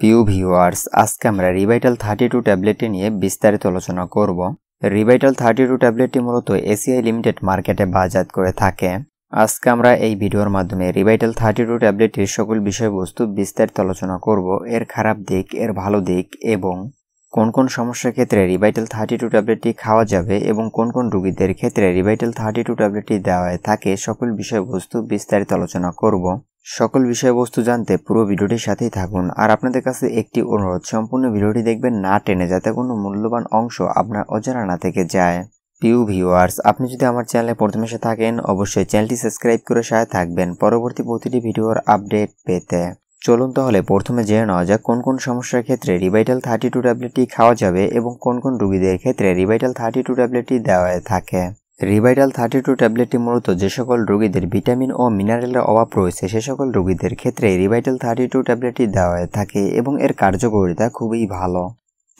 প্রিয় ভিউয়ার্স আজকে আমরা রিভাইটাল থার্টি টু ট্যাবলেটটি নিয়ে বিস্তারিত আলোচনা করব রিভাইটাল থার্টি টু ট্যাবলেটটি মূলত এসিআই লিমিটেড মার্কেটে বাজাত করে থাকে আজকে আমরা এই ভিডিওর মাধ্যমে রিভাইটাল থার্টি টু ট্যাবলেটটির সকল বিষয়বস্তু বিস্তারিত আলোচনা করব এর খারাপ দিক এর ভালো দিক এবং কোন কোন সমস্যার ক্ষেত্রে রিভাইটাল থার্টি টু ট্যাবলেটটি খাওয়া যাবে এবং কোন কোন রুগীদের ক্ষেত্রে রিভাইটাল থার্টি টু ট্যাবলেটটি দেওয়া থাকে সকল বিষয়বস্তু বিস্তারিত আলোচনা করব সকল বিষয়বস্তু জানতে পুরো ভিডিওটির সাথেই থাকুন আর আপনাদের কাছে একটি অনুরোধ সম্পূর্ণ ভিডিওটি দেখবেন না টেনে যাতে কোনো মূল্যবান অংশ আপনার অজানা না থেকে যায় প্রিয় ভিউয়ার্স আপনি যদি আমার চ্যানেলে প্রথমে এসে থাকেন অবশ্যই চ্যানেলটি সাবস্ক্রাইব করে সাথে থাকবেন পরবর্তী প্রতিটি ভিডিওর আপডেট পেতে চলুন তাহলে প্রথমে জেনে নেওয়া যাক কোন কোন সমস্যার ক্ষেত্রে রিভাইটাল থার্টি টু ট্যাবলেটটি খাওয়া যাবে এবং কোন কোন রুগীদের ক্ষেত্রে রিভাইটাল থার্টি টু ট্যাবলেটটি দেওয়া থাকে রিভাইটাল থার্টি টু ট্যাবলেটটি মূলত যে সকল রোগীদের ভিটামিন ও মিনারেলের অভাব রয়েছে সে সকল রোগীদের ক্ষেত্রে রিভাইটাল থার্টি টু ট্যাবলেটটি দেওয়া থাকে এবং এর কার্যকারিতা খুবই ভালো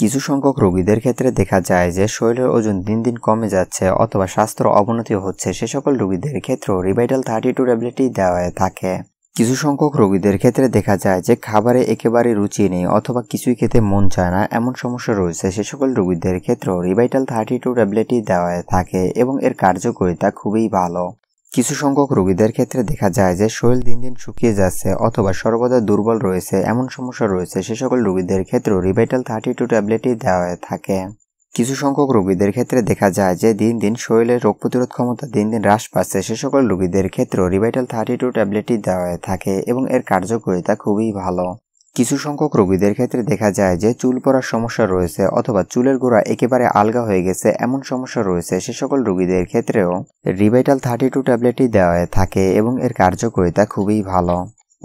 কিছু সংখ্যক রোগীদের ক্ষেত্রে দেখা যায় যে শরীরের ওজন দিন দিন কমে যাচ্ছে অথবা স্বাস্থ্য অবনতি হচ্ছে সে সকল রোগীদের ক্ষেত্রেও রিভাইটাল থার্টি টু ট্যাবলেটটি দেওয়া থাকে কিছু সংখ্যক রোগীদের ক্ষেত্রে দেখা যায় যে খাবারে একেবারে রুচি নেই অথবা কিছুই খেতে মন চায় না এমন সমস্যা রয়েছে সে সকল রোগীদের ক্ষেত্রেও রিভাইটাল থার্টি টু ট্যাবলেটই দেওয়া থাকে এবং এর কার্যকারিতা খুবই ভালো কিছু সংখ্যক রোগীদের ক্ষেত্রে দেখা যায় যে শরীর দিন দিন শুকিয়ে যাচ্ছে অথবা সর্বদা দুর্বল রয়েছে এমন সমস্যা রয়েছে সে সকল রোগীদের ক্ষেত্রেও রিভাইটাল থার্টি টু ট্যাবলেটই দেওয়া থাকে কিছু সংখ্যক রোগীদের ক্ষেত্রে দেখা যায় যে দিন দিন শরীরের রোগ প্রতিরোধ ক্ষমতা দিন দিন হ্রাস পাচ্ছে সে সকল রোগীদের ক্ষেত্রেও রিভাইটাল থার্টি টু ট্যাবলেটটি দেওয়া থাকে এবং এর কার্যকারিতা খুবই ভালো কিছু সংখ্যক রোগীদের ক্ষেত্রে দেখা যায় যে চুল পড়ার সমস্যা রয়েছে অথবা চুলের গোড়া একেবারে আলগা হয়ে গেছে এমন সমস্যা রয়েছে সে সকল রোগীদের ক্ষেত্রেও রিভাইটাল থার্টি টু ট্যাবলেটটি দেওয়া থাকে এবং এর কার্যকারিতা খুবই ভালো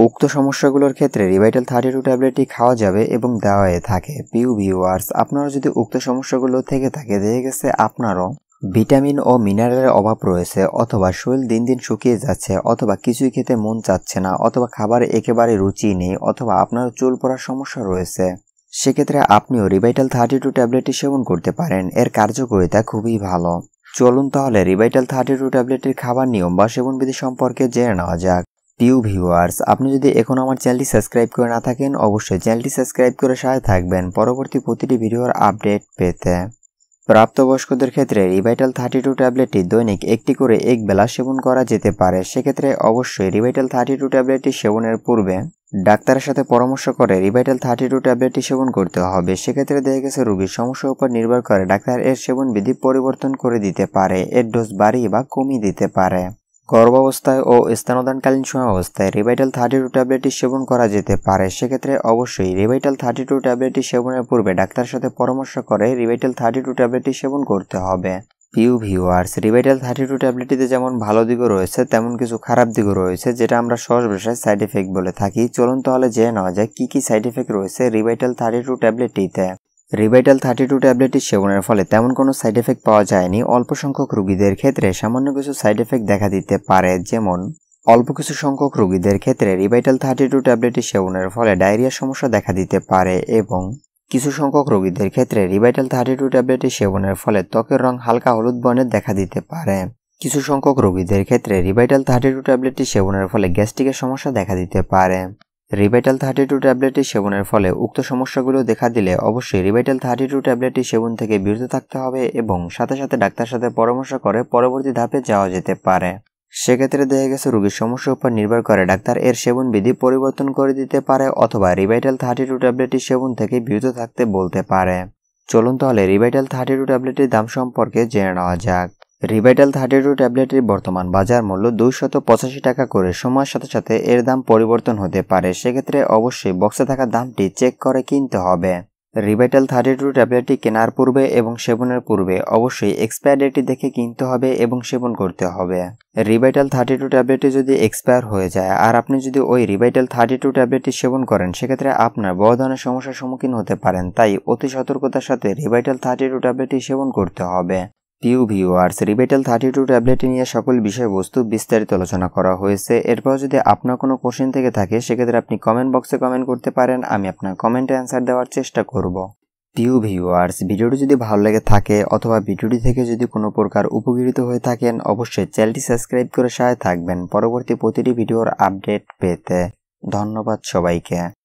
উক্ত সমস্যাগুলোর ক্ষেত্রে রিভাইটাল থার্টি টু ট্যাবলেটটি খাওয়া যাবে এবং দেওয়া হয়ে থাকে পিউ ভিউয়ার্স আপনারা যদি উক্ত সমস্যাগুলো থেকে থাকে দেখে গেছে আপনারও ভিটামিন ও মিনারেলের অভাব রয়েছে অথবা শরীর দিন দিন শুকিয়ে যাচ্ছে অথবা কিছুই খেতে মন চাচ্ছে না অথবা খাবারে একেবারে রুচি নেই অথবা আপনার চুল পড়ার সমস্যা রয়েছে সেক্ষেত্রে আপনিও রিভাইটাল থার্টি টু ট্যাবলেটটি সেবন করতে পারেন এর কার্যকারিতা খুবই ভালো চলুন তাহলে রিভাইটাল থার্টি টু ট্যাবলেটের খাবার নিয়ম বা সেবনবিধি সম্পর্কে জেনে নেওয়া যাক প্রিয় ভিউয়ার্স আপনি যদি এখন আমার চ্যানেলটি সাবস্ক্রাইব করে না থাকেন অবশ্যই চ্যানেলটি সাবস্ক্রাইব করে সাথে থাকবেন পরবর্তী প্রতিটি ভিডিওর আপডেট পেতে প্রাপ্তবয়স্কদের ক্ষেত্রে রিভাইটাল থার্টি টু ট্যাবলেটটি দৈনিক একটি করে এক বেলা সেবন করা যেতে পারে সেক্ষেত্রে অবশ্যই রিভাইটাল থার্টি টু ট্যাবলেটটি সেবনের পূর্বে ডাক্তারের সাথে পরামর্শ করে রিভাইটাল থার্টি টু ট্যাবলেটটি সেবন করতে হবে সেক্ষেত্রে দেখা গেছে রোগীর সমস্যার উপর নির্ভর করে ডাক্তার এর সেবন বিধি পরিবর্তন করে দিতে পারে এর ডোজ বাড়িয়ে বা কমিয়ে দিতে পারে গর্ভাবস্থায় ও স্তনদানকালীন অবস্থায় রিভাইটাল থার্টি টু ট্যাবলেটটি সেবন করা যেতে পারে সেক্ষেত্রে অবশ্যই রিভাইটাল থার্টি টু ট্যাবলেটটি সেবনের পূর্বে ডাক্তারের সাথে পরামর্শ করে রিভাইটাল থার্টি টু ট্যাবলেটটি সেবন করতে হবে পিউ ভিউয়ার্স রিভাইটাল থার্টি টু ট্যাবলেটটিতে যেমন ভালো দিকও রয়েছে তেমন কিছু খারাপ দিকও রয়েছে যেটা আমরা সহজ ভাষায় সাইড এফেক্ট বলে থাকি চলুন তাহলে জেনে নেওয়া যায় কী কী সাইড এফেক্ট রয়েছে রিভাইটাল থার্টি টু ট্যাবলেটটিতে রিভাইটাল থার্টি টু ট্যাবলেটটি সেবনের ফলে তেমন কোনো সাইড এফেক্ট পাওয়া যায়নি অল্প সংখ্যক রুগীদের ক্ষেত্রে সামান্য কিছু সাইড এফেক্ট দেখা দিতে পারে যেমন অল্প কিছু সংখ্যক রুগীদের ক্ষেত্রে রিভাইটাল থার্টি টু ট্যাবলেটটি সেবনের ফলে ডায়রিয়া সমস্যা দেখা দিতে পারে এবং কিছু সংখ্যক রোগীদের ক্ষেত্রে রিভাইটাল থার্টি টু ট্যাবলেটটি সেবনের ফলে ত্বকের রং হালকা হলুদ বর্ণের দেখা দিতে পারে কিছু সংখ্যক রোগীদের ক্ষেত্রে রিভাইটাল থার্টি টু ট্যাবলেটটি সেবনের ফলে গ্যাস্ট্রিকের সমস্যা দেখা দিতে পারে রিভাইটাল থার্টি টু ট্যাবলেটটি সেবনের ফলে উক্ত সমস্যাগুলো দেখা দিলে অবশ্যই রিভাইটাল থার্টি টু ট্যাবলেটটি সেবন থেকে বিরত থাকতে হবে এবং সাথে সাথে ডাক্তার সাথে পরামর্শ করে পরবর্তী ধাপে যাওয়া যেতে পারে সেক্ষেত্রে দেখা গেছে রোগীর সমস্যার উপর নির্ভর করে ডাক্তার এর সেবন বিধি পরিবর্তন করে দিতে পারে অথবা রিভাইটাল থার্টি টু ট্যাবলেটটি সেবন থেকে বিরত থাকতে বলতে পারে চলুন তাহলে রিভাইটাল থার্টি টু ট্যাবলেটটির দাম সম্পর্কে জেনে নেওয়া যাক রিভাইটাল থার্টি টু ট্যাবলেটের বর্তমান বাজার মূল্য দুইশত পঁচাশি টাকা করে সময়ের সাথে সাথে এর দাম পরিবর্তন হতে পারে সেক্ষেত্রে অবশ্যই বক্সে থাকা দামটি চেক করে কিনতে হবে রিভাইটাল থার্টি টু ট্যাবলেটটি কেনার পূর্বে এবং সেবনের পূর্বে অবশ্যই এক্সপায়ার ডেটটি দেখে কিনতে হবে এবং সেবন করতে হবে রিভাইটাল থার্টি টু ট্যাবলেটটি যদি এক্সপায়ার হয়ে যায় আর আপনি যদি ওই রিভাইটাল থার্টি টু ট্যাবলেটটি সেবন করেন সেক্ষেত্রে আপনার বড় ধরনের সমস্যার সম্মুখীন হতে পারেন তাই অতি সতর্কতার সাথে রিভাইটাল থার্টি টু ট্যাবলেটটি সেবন করতে হবে প্রিয় viewers Revital thirty two tablet নিয়ে সকল বিষয়বস্তু বিস্তারিত আলোচনা করা হয়েছে এরপর যদি আপনার কোনো কোশ্চেন থেকে থাকে সেক্ষেত্রে আপনি কমেন্ট বক্সে কমেন্ট করতে পারেন আমি আপনার কমেন্টে অ্যান্সার দেওয়ার চেষ্টা করব পিউ ভিওয়ার্স ভিডিওটি যদি ভালো লেগে থাকে অথবা ভিডিওটি থেকে যদি কোনো প্রকার উপকৃত হয়ে থাকেন অবশ্যই চ্যানেলটি সাবস্ক্রাইব করে সহায় থাকবেন পরবর্তী প্রতিটি ভিডিওর আপডেট পেতে ধন্যবাদ সবাইকে